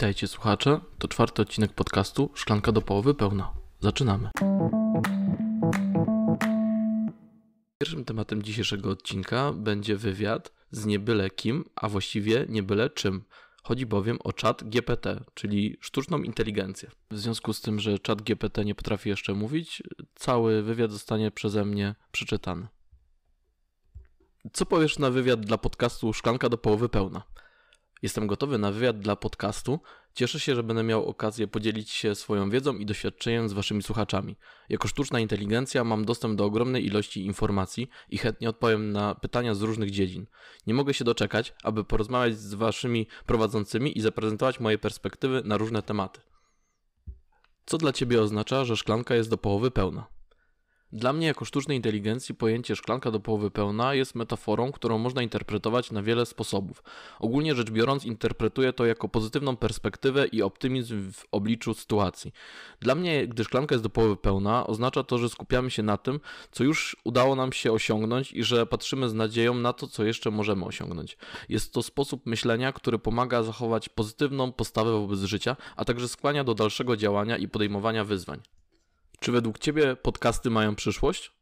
Witajcie słuchacze, to czwarty odcinek podcastu Szklanka do połowy pełna. Zaczynamy. Pierwszym tematem dzisiejszego odcinka będzie wywiad z niebyle kim, a właściwie niebyle czym. Chodzi bowiem o czat GPT, czyli sztuczną inteligencję. W związku z tym, że czat GPT nie potrafi jeszcze mówić, cały wywiad zostanie przeze mnie przeczytany. Co powiesz na wywiad dla podcastu Szklanka do połowy pełna? Jestem gotowy na wywiad dla podcastu. Cieszę się, że będę miał okazję podzielić się swoją wiedzą i doświadczeniem z Waszymi słuchaczami. Jako sztuczna inteligencja mam dostęp do ogromnej ilości informacji i chętnie odpowiem na pytania z różnych dziedzin. Nie mogę się doczekać, aby porozmawiać z Waszymi prowadzącymi i zaprezentować moje perspektywy na różne tematy. Co dla Ciebie oznacza, że szklanka jest do połowy pełna? Dla mnie jako sztucznej inteligencji pojęcie szklanka do połowy pełna jest metaforą, którą można interpretować na wiele sposobów. Ogólnie rzecz biorąc interpretuję to jako pozytywną perspektywę i optymizm w obliczu sytuacji. Dla mnie, gdy szklanka jest do połowy pełna, oznacza to, że skupiamy się na tym, co już udało nam się osiągnąć i że patrzymy z nadzieją na to, co jeszcze możemy osiągnąć. Jest to sposób myślenia, który pomaga zachować pozytywną postawę wobec życia, a także skłania do dalszego działania i podejmowania wyzwań. Czy według Ciebie podcasty mają przyszłość?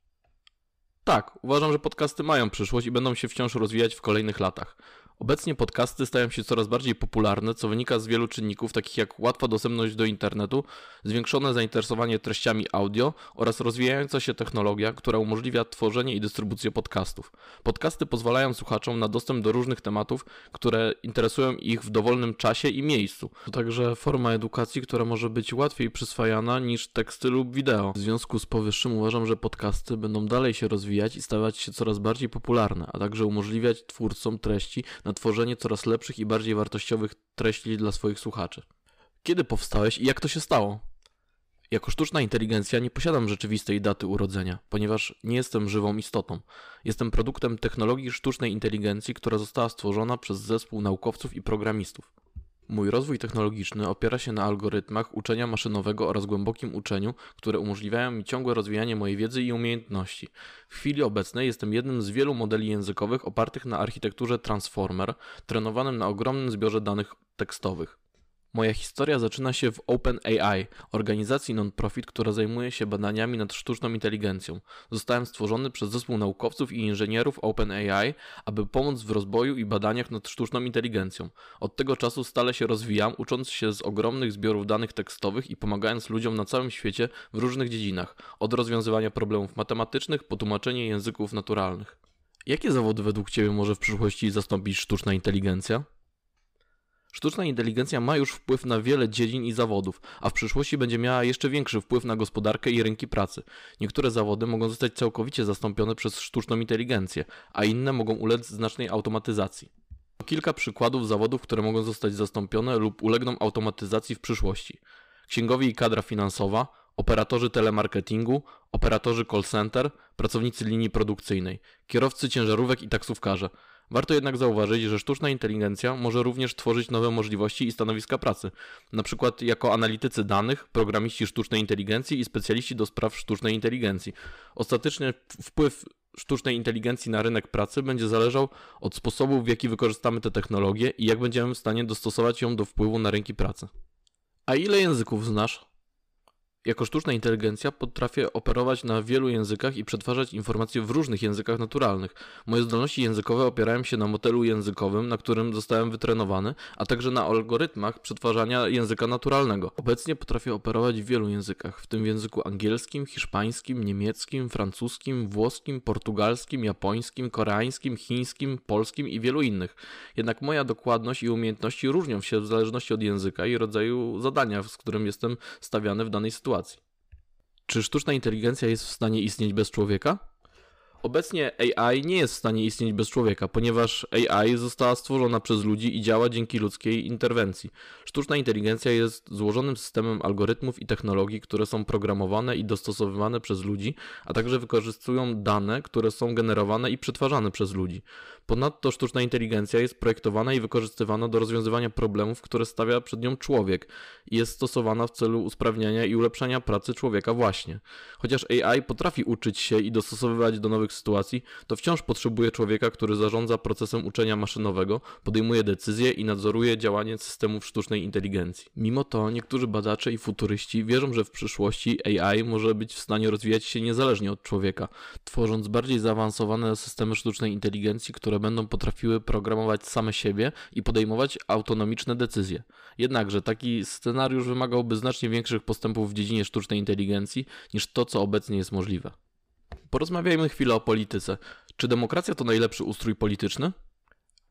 Tak, uważam, że podcasty mają przyszłość i będą się wciąż rozwijać w kolejnych latach. Obecnie podcasty stają się coraz bardziej popularne, co wynika z wielu czynników, takich jak łatwa dostępność do internetu, zwiększone zainteresowanie treściami audio oraz rozwijająca się technologia, która umożliwia tworzenie i dystrybucję podcastów. Podcasty pozwalają słuchaczom na dostęp do różnych tematów, które interesują ich w dowolnym czasie i miejscu. To także forma edukacji, która może być łatwiej przyswajana niż teksty lub wideo. W związku z powyższym uważam, że podcasty będą dalej się rozwijać i stawać się coraz bardziej popularne, a także umożliwiać twórcom treści, na tworzenie coraz lepszych i bardziej wartościowych treści dla swoich słuchaczy. Kiedy powstałeś i jak to się stało? Jako sztuczna inteligencja nie posiadam rzeczywistej daty urodzenia, ponieważ nie jestem żywą istotą. Jestem produktem technologii sztucznej inteligencji, która została stworzona przez zespół naukowców i programistów. Mój rozwój technologiczny opiera się na algorytmach uczenia maszynowego oraz głębokim uczeniu, które umożliwiają mi ciągłe rozwijanie mojej wiedzy i umiejętności. W chwili obecnej jestem jednym z wielu modeli językowych opartych na architekturze Transformer, trenowanym na ogromnym zbiorze danych tekstowych. Moja historia zaczyna się w OpenAI, organizacji non-profit, która zajmuje się badaniami nad sztuczną inteligencją. Zostałem stworzony przez zespół naukowców i inżynierów OpenAI, aby pomóc w rozwoju i badaniach nad sztuczną inteligencją. Od tego czasu stale się rozwijam, ucząc się z ogromnych zbiorów danych tekstowych i pomagając ludziom na całym świecie w różnych dziedzinach, od rozwiązywania problemów matematycznych po tłumaczenie języków naturalnych. Jakie zawody według Ciebie może w przyszłości zastąpić sztuczna inteligencja? Sztuczna inteligencja ma już wpływ na wiele dziedzin i zawodów, a w przyszłości będzie miała jeszcze większy wpływ na gospodarkę i rynki pracy. Niektóre zawody mogą zostać całkowicie zastąpione przez sztuczną inteligencję, a inne mogą ulec znacznej automatyzacji. Kilka przykładów zawodów, które mogą zostać zastąpione lub ulegną automatyzacji w przyszłości. Księgowi i kadra finansowa, operatorzy telemarketingu, operatorzy call center, pracownicy linii produkcyjnej, kierowcy ciężarówek i taksówkarze. Warto jednak zauważyć, że sztuczna inteligencja może również tworzyć nowe możliwości i stanowiska pracy, np. jako analitycy danych, programiści sztucznej inteligencji i specjaliści do spraw sztucznej inteligencji. Ostatecznie wpływ sztucznej inteligencji na rynek pracy będzie zależał od sposobu, w jaki wykorzystamy tę technologię i jak będziemy w stanie dostosować ją do wpływu na rynki pracy. A ile języków znasz? Jako sztuczna inteligencja potrafię operować na wielu językach i przetwarzać informacje w różnych językach naturalnych. Moje zdolności językowe opierają się na modelu językowym, na którym zostałem wytrenowany, a także na algorytmach przetwarzania języka naturalnego. Obecnie potrafię operować w wielu językach, w tym w języku angielskim, hiszpańskim, niemieckim, francuskim, włoskim, portugalskim, japońskim, koreańskim, chińskim, polskim i wielu innych. Jednak moja dokładność i umiejętności różnią się w zależności od języka i rodzaju zadania, z którym jestem stawiany w danej sytuacji sytuacji. Czy sztuczna inteligencja jest w stanie istnieć bez człowieka? Obecnie AI nie jest w stanie istnieć bez człowieka, ponieważ AI została stworzona przez ludzi i działa dzięki ludzkiej interwencji. Sztuczna inteligencja jest złożonym systemem algorytmów i technologii, które są programowane i dostosowywane przez ludzi, a także wykorzystują dane, które są generowane i przetwarzane przez ludzi. Ponadto sztuczna inteligencja jest projektowana i wykorzystywana do rozwiązywania problemów, które stawia przed nią człowiek i jest stosowana w celu usprawniania i ulepszania pracy człowieka właśnie. Chociaż AI potrafi uczyć się i dostosowywać do nowych sytuacji, to wciąż potrzebuje człowieka, który zarządza procesem uczenia maszynowego, podejmuje decyzje i nadzoruje działanie systemów sztucznej inteligencji. Mimo to niektórzy badacze i futuryści wierzą, że w przyszłości AI może być w stanie rozwijać się niezależnie od człowieka, tworząc bardziej zaawansowane systemy sztucznej inteligencji, które będą potrafiły programować same siebie i podejmować autonomiczne decyzje. Jednakże taki scenariusz wymagałby znacznie większych postępów w dziedzinie sztucznej inteligencji niż to, co obecnie jest możliwe. Porozmawiajmy chwilę o polityce. Czy demokracja to najlepszy ustrój polityczny?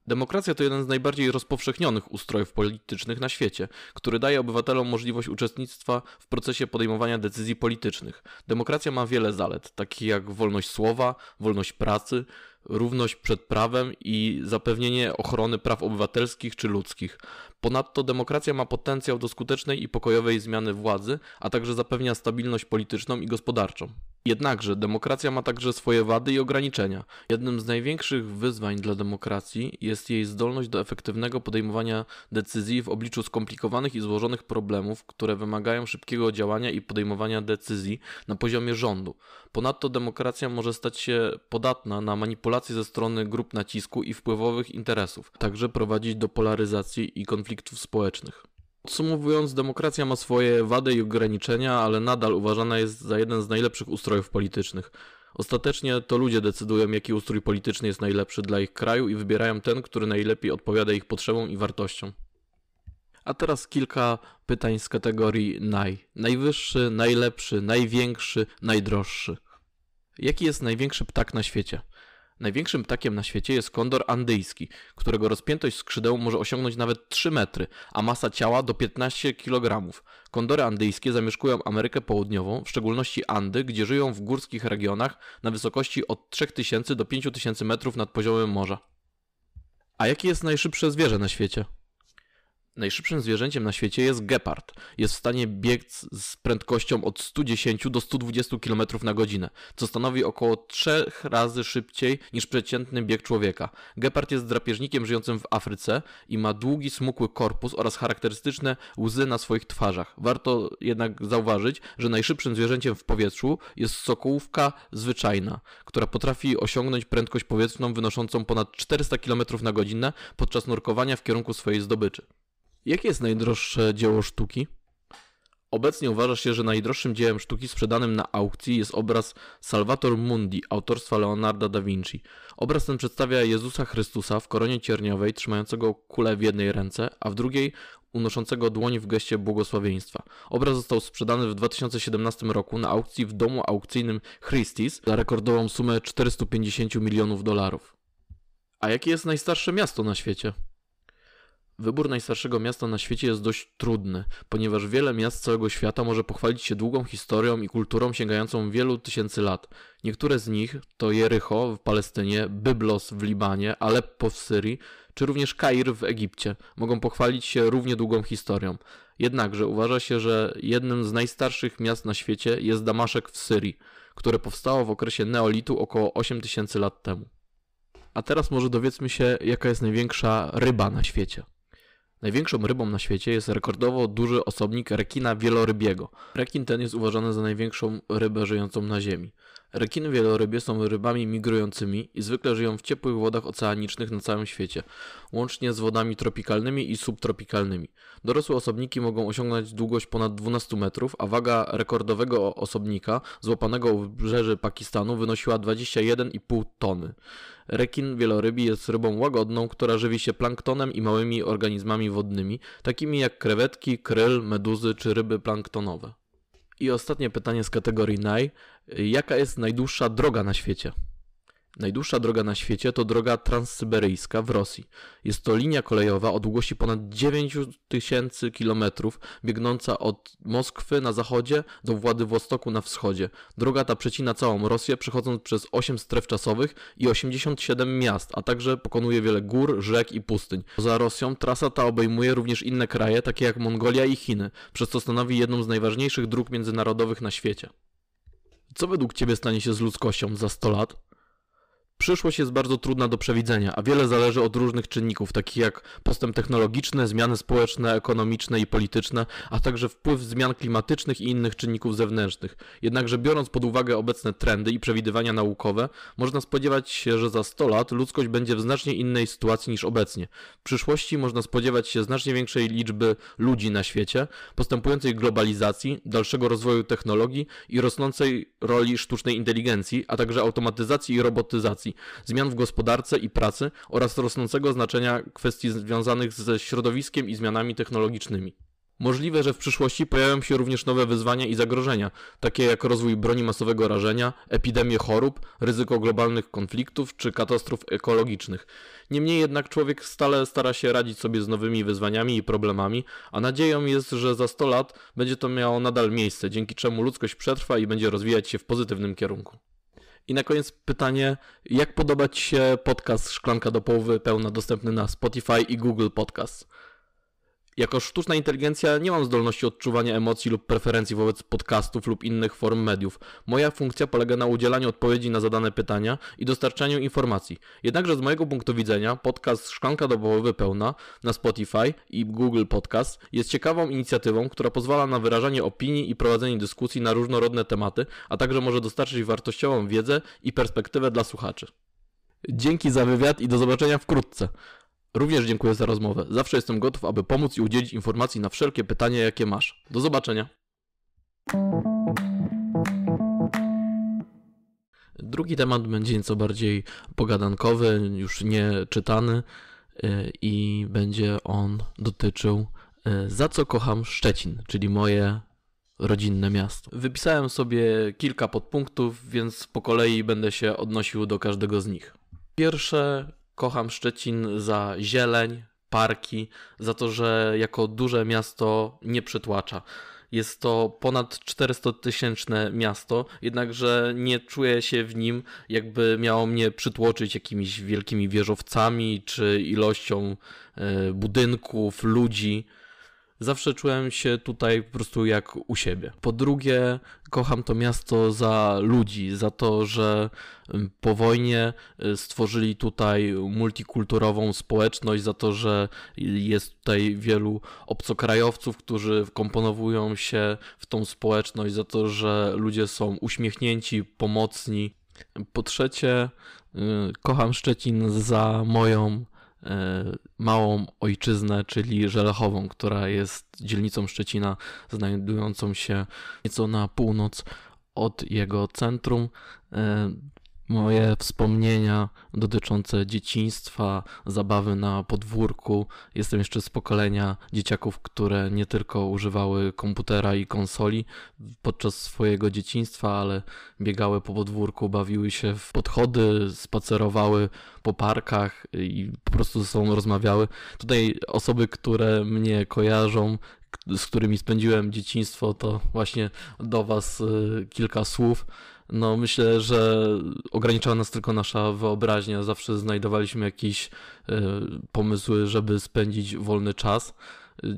Demokracja to jeden z najbardziej rozpowszechnionych ustrojów politycznych na świecie, który daje obywatelom możliwość uczestnictwa w procesie podejmowania decyzji politycznych. Demokracja ma wiele zalet, takich jak wolność słowa, wolność pracy, równość przed prawem i zapewnienie ochrony praw obywatelskich czy ludzkich. Ponadto demokracja ma potencjał do skutecznej i pokojowej zmiany władzy, a także zapewnia stabilność polityczną i gospodarczą. Jednakże demokracja ma także swoje wady i ograniczenia. Jednym z największych wyzwań dla demokracji jest jej zdolność do efektywnego podejmowania decyzji w obliczu skomplikowanych i złożonych problemów, które wymagają szybkiego działania i podejmowania decyzji na poziomie rządu. Ponadto demokracja może stać się podatna na manipulacje ze strony grup nacisku i wpływowych interesów, także prowadzić do polaryzacji i konfliktów społecznych. Podsumowując, demokracja ma swoje wady i ograniczenia, ale nadal uważana jest za jeden z najlepszych ustrojów politycznych. Ostatecznie to ludzie decydują, jaki ustrój polityczny jest najlepszy dla ich kraju i wybierają ten, który najlepiej odpowiada ich potrzebom i wartościom. A teraz kilka pytań z kategorii naj. Najwyższy, najlepszy, największy, najdroższy. Jaki jest największy ptak na świecie? Największym ptakiem na świecie jest kondor andyjski, którego rozpiętość skrzydeł może osiągnąć nawet 3 metry, a masa ciała do 15 kg. Kondory andyjskie zamieszkują Amerykę Południową, w szczególności Andy, gdzie żyją w górskich regionach na wysokości od 3000 do 5000 metrów nad poziomem morza. A jakie jest najszybsze zwierzę na świecie? Najszybszym zwierzęciem na świecie jest gepard. Jest w stanie biec z prędkością od 110 do 120 km na godzinę, co stanowi około 3 razy szybciej niż przeciętny bieg człowieka. Gepard jest drapieżnikiem żyjącym w Afryce i ma długi, smukły korpus oraz charakterystyczne łzy na swoich twarzach. Warto jednak zauważyć, że najszybszym zwierzęciem w powietrzu jest sokołówka zwyczajna, która potrafi osiągnąć prędkość powietrzną wynoszącą ponad 400 km na godzinę podczas nurkowania w kierunku swojej zdobyczy. Jakie jest najdroższe dzieło sztuki? Obecnie uważa się, że najdroższym dziełem sztuki sprzedanym na aukcji jest obraz Salvator Mundi autorstwa Leonarda da Vinci. Obraz ten przedstawia Jezusa Chrystusa w koronie cierniowej, trzymającego kulę w jednej ręce, a w drugiej unoszącego dłoń w geście błogosławieństwa. Obraz został sprzedany w 2017 roku na aukcji w domu aukcyjnym Christie's za rekordową sumę 450 milionów dolarów. A jakie jest najstarsze miasto na świecie? Wybór najstarszego miasta na świecie jest dość trudny, ponieważ wiele miast całego świata może pochwalić się długą historią i kulturą sięgającą wielu tysięcy lat. Niektóre z nich to Jericho w Palestynie, Byblos w Libanie, Aleppo w Syrii, czy również Kair w Egipcie. Mogą pochwalić się równie długą historią. Jednakże uważa się, że jednym z najstarszych miast na świecie jest Damaszek w Syrii, które powstało w okresie neolitu około 8000 lat temu. A teraz może dowiedzmy się, jaka jest największa ryba na świecie. Największą rybą na świecie jest rekordowo duży osobnik rekina wielorybiego. Rekin ten jest uważany za największą rybę żyjącą na Ziemi. Rekiny wieloryby są rybami migrującymi i zwykle żyją w ciepłych wodach oceanicznych na całym świecie, łącznie z wodami tropikalnymi i subtropikalnymi. Dorosłe osobniki mogą osiągnąć długość ponad 12 metrów, a waga rekordowego osobnika złapanego u wybrzeży Pakistanu wynosiła 21,5 tony. Rekin wielorybi jest rybą łagodną, która żywi się planktonem i małymi organizmami wodnymi, takimi jak krewetki, kryl, meduzy czy ryby planktonowe. I ostatnie pytanie z kategorii naj. Jaka jest najdłuższa droga na świecie? Najdłuższa droga na świecie to droga transsyberyjska w Rosji. Jest to linia kolejowa o długości ponad 9000 km, biegnąca od Moskwy na zachodzie do Władywostoku na wschodzie. Droga ta przecina całą Rosję, przechodząc przez 8 stref czasowych i 87 miast, a także pokonuje wiele gór, rzek i pustyń. Poza Rosją trasa ta obejmuje również inne kraje, takie jak Mongolia i Chiny, przez co stanowi jedną z najważniejszych dróg międzynarodowych na świecie. Co według Ciebie stanie się z ludzkością za 100 lat? Przyszłość jest bardzo trudna do przewidzenia, a wiele zależy od różnych czynników, takich jak postęp technologiczny, zmiany społeczne, ekonomiczne i polityczne, a także wpływ zmian klimatycznych i innych czynników zewnętrznych. Jednakże biorąc pod uwagę obecne trendy i przewidywania naukowe, można spodziewać się, że za 100 lat ludzkość będzie w znacznie innej sytuacji niż obecnie. W przyszłości można spodziewać się znacznie większej liczby ludzi na świecie, postępującej globalizacji, dalszego rozwoju technologii i rosnącej roli sztucznej inteligencji, a także automatyzacji i robotyzacji zmian w gospodarce i pracy oraz rosnącego znaczenia kwestii związanych ze środowiskiem i zmianami technologicznymi. Możliwe, że w przyszłości pojawią się również nowe wyzwania i zagrożenia, takie jak rozwój broni masowego rażenia, epidemie chorób, ryzyko globalnych konfliktów czy katastrof ekologicznych. Niemniej jednak człowiek stale stara się radzić sobie z nowymi wyzwaniami i problemami, a nadzieją jest, że za 100 lat będzie to miało nadal miejsce, dzięki czemu ludzkość przetrwa i będzie rozwijać się w pozytywnym kierunku. I na koniec pytanie, jak podoba Ci się podcast Szklanka do Połowy Pełna, dostępny na Spotify i Google Podcast? Jako sztuczna inteligencja nie mam zdolności odczuwania emocji lub preferencji wobec podcastów lub innych form mediów. Moja funkcja polega na udzielaniu odpowiedzi na zadane pytania i dostarczaniu informacji. Jednakże z mojego punktu widzenia podcast Szklanka do połowy pełna na Spotify i Google Podcast jest ciekawą inicjatywą, która pozwala na wyrażanie opinii i prowadzenie dyskusji na różnorodne tematy, a także może dostarczyć wartościową wiedzę i perspektywę dla słuchaczy. Dzięki za wywiad i do zobaczenia wkrótce. Również dziękuję za rozmowę. Zawsze jestem gotów, aby pomóc i udzielić informacji na wszelkie pytania, jakie masz. Do zobaczenia. Drugi temat będzie nieco bardziej pogadankowy, już nie czytany y, i będzie on dotyczył y, za co kocham Szczecin, czyli moje rodzinne miasto. Wypisałem sobie kilka podpunktów, więc po kolei będę się odnosił do każdego z nich. Pierwsze, Kocham Szczecin za zieleń, parki, za to, że jako duże miasto nie przytłacza. Jest to ponad 400 tysięczne miasto, jednakże nie czuję się w nim, jakby miało mnie przytłoczyć jakimiś wielkimi wieżowcami czy ilością e, budynków, ludzi. Zawsze czułem się tutaj po prostu jak u siebie. Po drugie, kocham to miasto za ludzi, za to, że po wojnie e, stworzyli tutaj multikulturową społeczność, za to, że jest tutaj wielu obcokrajowców, którzy wkomponowują się w tą społeczność, za to, że ludzie są uśmiechnięci, pomocni. Po trzecie, e, kocham Szczecin za moją E, małą ojczyznę, czyli Żelechową, która jest dzielnicą Szczecina, znajdującą się nieco na północ od jego centrum. E, Moje wspomnienia dotyczące dzieciństwa, zabawy na podwórku. Jestem jeszcze z pokolenia dzieciaków, które nie tylko używały komputera i konsoli podczas swojego dzieciństwa, ale biegały po podwórku, bawiły się w podchody, spacerowały po parkach i po prostu ze sobą rozmawiały. Tutaj osoby, które mnie kojarzą, z którymi spędziłem dzieciństwo, to właśnie do Was y, kilka słów. No, myślę, że ograniczała nas tylko nasza wyobraźnia. Zawsze znajdowaliśmy jakieś y, pomysły, żeby spędzić wolny czas.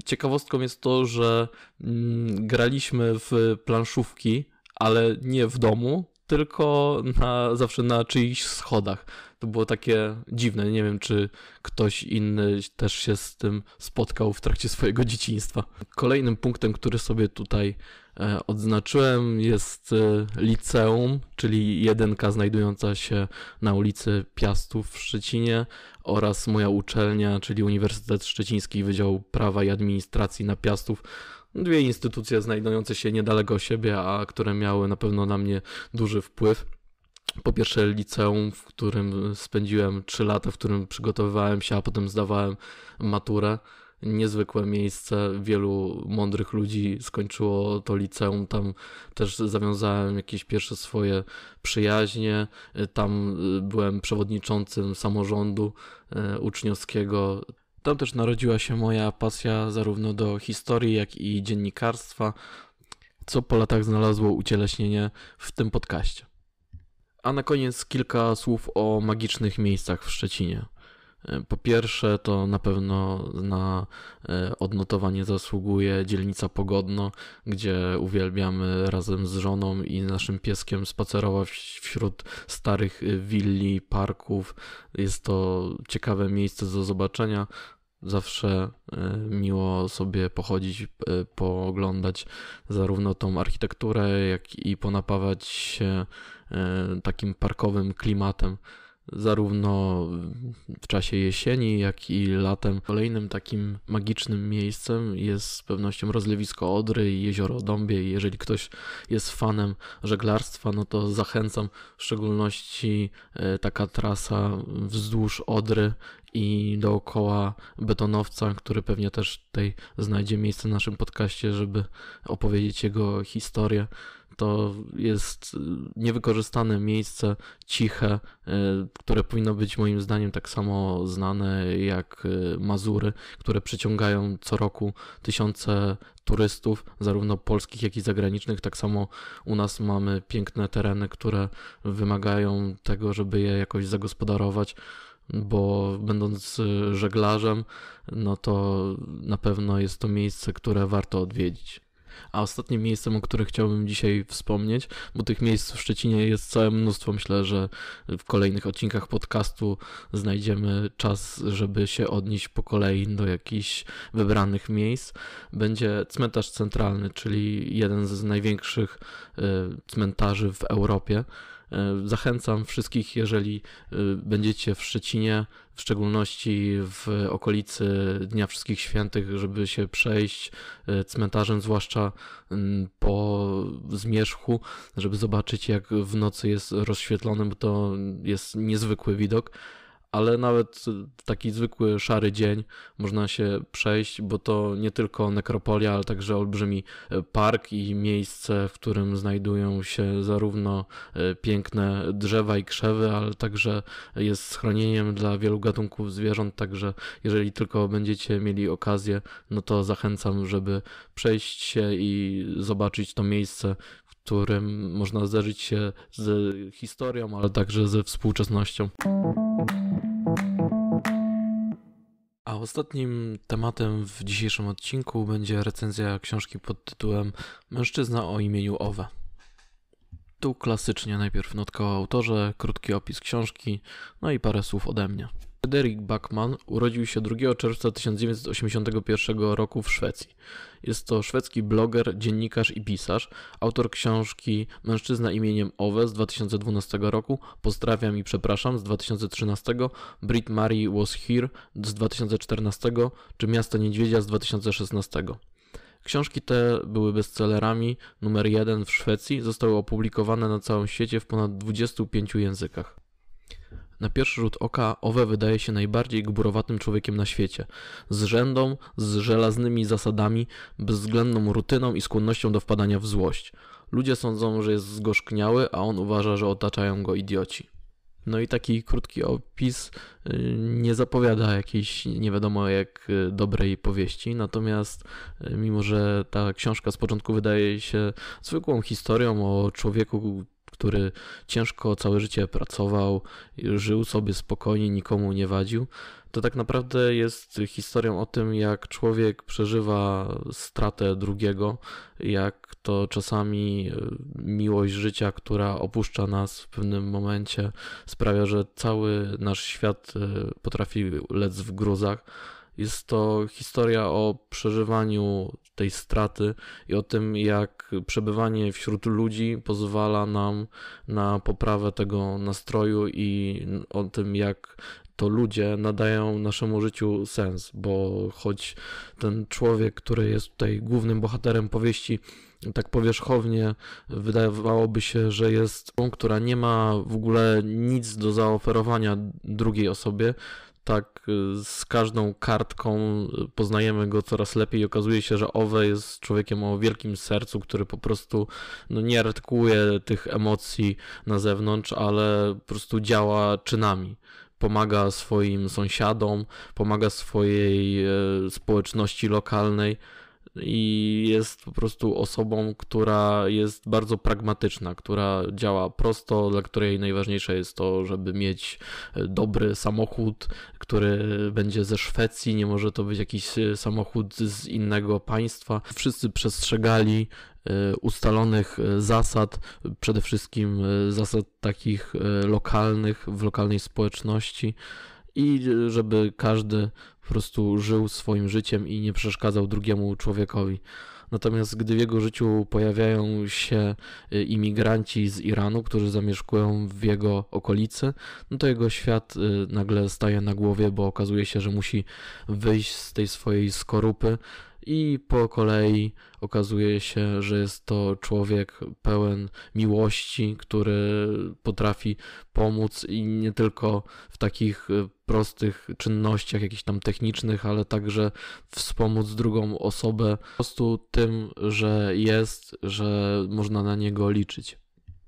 Ciekawostką jest to, że mm, graliśmy w planszówki, ale nie w domu, tylko na, zawsze na czyichś schodach. To było takie dziwne. Nie wiem, czy ktoś inny też się z tym spotkał w trakcie swojego dzieciństwa. Kolejnym punktem, który sobie tutaj e, odznaczyłem, jest e, liceum, czyli jedynka znajdująca się na ulicy Piastów w Szczecinie oraz moja uczelnia, czyli Uniwersytet Szczeciński Wydział Prawa i Administracji na Piastów Dwie instytucje znajdujące się niedaleko siebie, a które miały na pewno na mnie duży wpływ. Po pierwsze liceum, w którym spędziłem 3 lata, w którym przygotowywałem się, a potem zdawałem maturę niezwykłe miejsce. Wielu mądrych ludzi skończyło to liceum. Tam też zawiązałem jakieś pierwsze swoje przyjaźnie. Tam byłem przewodniczącym samorządu e, uczniowskiego. Tam też narodziła się moja pasja zarówno do historii, jak i dziennikarstwa, co po latach znalazło ucieleśnienie w tym podcaście. A na koniec kilka słów o magicznych miejscach w Szczecinie. E, po pierwsze, to na pewno na e, odnotowanie zasługuje dzielnica Pogodno, gdzie uwielbiamy razem z żoną i naszym pieskiem spacerować wśród starych e, willi, parków. Jest to ciekawe miejsce do zobaczenia. Zawsze miło sobie pochodzić, pooglądać zarówno tą architekturę, jak i ponapawać się takim parkowym klimatem zarówno w czasie jesieni, jak i latem. Kolejnym takim magicznym miejscem jest z pewnością rozlewisko Odry i jezioro Dąbie. Jeżeli ktoś jest fanem żeglarstwa, no to zachęcam, w szczególności e, taka trasa wzdłuż Odry i dookoła betonowca, który pewnie też tutaj znajdzie miejsce w naszym podcaście, żeby opowiedzieć jego historię to jest y, niewykorzystane miejsce, ciche, y, które powinno być moim zdaniem tak samo znane jak y, Mazury, które przyciągają co roku tysiące turystów, zarówno polskich, jak i zagranicznych. Tak samo u nas mamy piękne tereny, które wymagają tego, żeby je jakoś zagospodarować bo będąc żeglarzem, no to na pewno jest to miejsce, które warto odwiedzić. A ostatnim miejscem, o którym chciałbym dzisiaj wspomnieć, bo tych miejsc w Szczecinie jest całe mnóstwo, myślę, że w kolejnych odcinkach podcastu znajdziemy czas, żeby się odnieść po kolei do jakichś wybranych miejsc. Będzie cmentarz centralny, czyli jeden z największych y, cmentarzy w Europie. E, zachęcam wszystkich, jeżeli e, będziecie w Szczecinie, w szczególności w okolicy Dnia Wszystkich Świętych, żeby się przejść e, cmentarzem, zwłaszcza po zmierzchu, żeby zobaczyć, jak w nocy jest rozświetlony, bo to jest niezwykły widok ale nawet y, taki zwykły szary dzień można się przejść, bo to nie tylko nekropolia, ale także olbrzymi e, park i miejsce, w którym znajdują się zarówno e, piękne drzewa i krzewy, ale także jest schronieniem dla wielu gatunków zwierząt, także jeżeli tylko będziecie mieli okazję, no to zachęcam, żeby przejść się i zobaczyć to miejsce, w którym można zderzyć się z historią, ale także ze współczesnością. A ostatnim tematem w dzisiejszym odcinku będzie recenzja książki pod tytułem Mężczyzna o imieniu Owe. Tu klasycznie najpierw notka o autorze, krótki opis książki, no i parę słów ode mnie. Frederick Backman urodził się 2 czerwca 1981 roku w Szwecji. Jest to szwedzki bloger, dziennikarz i pisarz, autor książki Mężczyzna imieniem Owe z 2012 roku, Pozdrawiam i przepraszam z 2013, Brit Marie Was Here z 2014 czy Miasto Niedźwiedzia z 2016. Książki te były bestsellerami numer 1 w Szwecji, zostały opublikowane na całym świecie w ponad 25 językach. Na pierwszy rzut oka Owe wydaje się najbardziej gburowatym człowiekiem na świecie. Z rzędą, z żelaznymi zasadami, bezwzględną rutyną i skłonnością do wpadania w złość. Ludzie sądzą, że jest zgorzkniały, a on uważa, że otaczają go idioci. No i taki krótki opis y, nie zapowiada jakiejś nie wiadomo jak y, dobrej powieści, natomiast y, mimo, że ta książka z początku wydaje się zwykłą historią o człowieku, który ciężko całe życie pracował, żył sobie spokojnie, nikomu nie wadził, to tak naprawdę jest historią o tym, jak człowiek przeżywa stratę drugiego, jak to czasami e, miłość życia, która opuszcza nas w pewnym momencie, sprawia, że cały nasz świat e, potrafi lec w gruzach jest to historia o przeżywaniu tej straty i o tym, jak przebywanie wśród ludzi pozwala nam na poprawę tego nastroju i o tym, jak to ludzie nadają naszemu życiu sens, bo choć ten człowiek, który jest tutaj głównym bohaterem powieści, tak powierzchownie wydawałoby się, że jest tą, która nie ma w ogóle nic do zaoferowania drugiej osobie, tak y, z każdą kartką y, poznajemy go coraz lepiej i okazuje się, że Owe jest człowiekiem o wielkim sercu, który po prostu no, nie artykułuje tych emocji na zewnątrz, ale po prostu działa czynami pomaga swoim sąsiadom, pomaga swojej y, społeczności lokalnej i jest po prostu osobą, która jest bardzo pragmatyczna, która działa prosto, dla której najważniejsze jest to, żeby mieć e, dobry samochód, który będzie ze Szwecji, nie może to być jakiś e, samochód z innego państwa. Wszyscy przestrzegali e, ustalonych zasad, przede wszystkim zasad takich lokalnych, w lokalnej społeczności i żeby każdy po prostu żył swoim życiem i nie przeszkadzał drugiemu człowiekowi. Natomiast gdy w jego życiu pojawiają się y, imigranci z Iranu, którzy zamieszkują w jego okolicy, no to jego świat y, nagle staje na głowie, bo okazuje się, że musi wyjść z tej swojej skorupy, i po kolei okazuje się, że jest to człowiek pełen miłości, który potrafi pomóc i nie tylko w takich e, prostych czynnościach, jakichś tam technicznych, ale także wspomóc drugą osobę po prostu tym, że jest, że można na niego liczyć.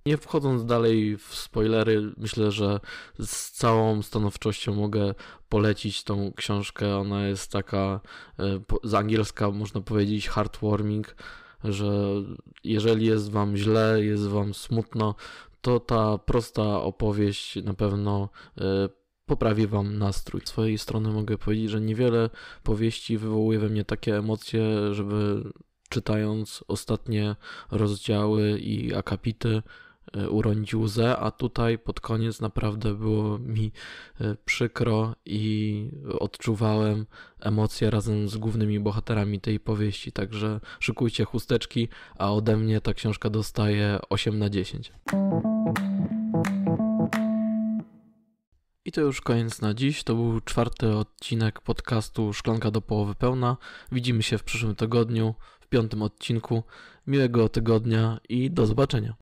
Nie wchodząc dalej w spoilery, myślę, że z całą stanowczością mogę polecić tą książkę. Ona jest taka e, z angielska, można powiedzieć, heartwarming, że jeżeli jest wam źle, jest wam smutno, to ta prosta opowieść na pewno e, poprawi wam nastrój. Z swojej strony mogę powiedzieć, że niewiele powieści wywołuje we mnie takie emocje, żeby czytając ostatnie rozdziały i akapity, E, uronić łzę, a tutaj pod koniec naprawdę było mi e, przykro i odczuwałem emocje razem z głównymi bohaterami tej powieści, także szykujcie chusteczki, a ode mnie ta książka dostaje 8 na 10. I to już koniec na dziś. To był czwarty odcinek podcastu Szklanka do połowy pełna. Widzimy się w przyszłym tygodniu, w piątym odcinku. Miłego tygodnia i do zobaczenia.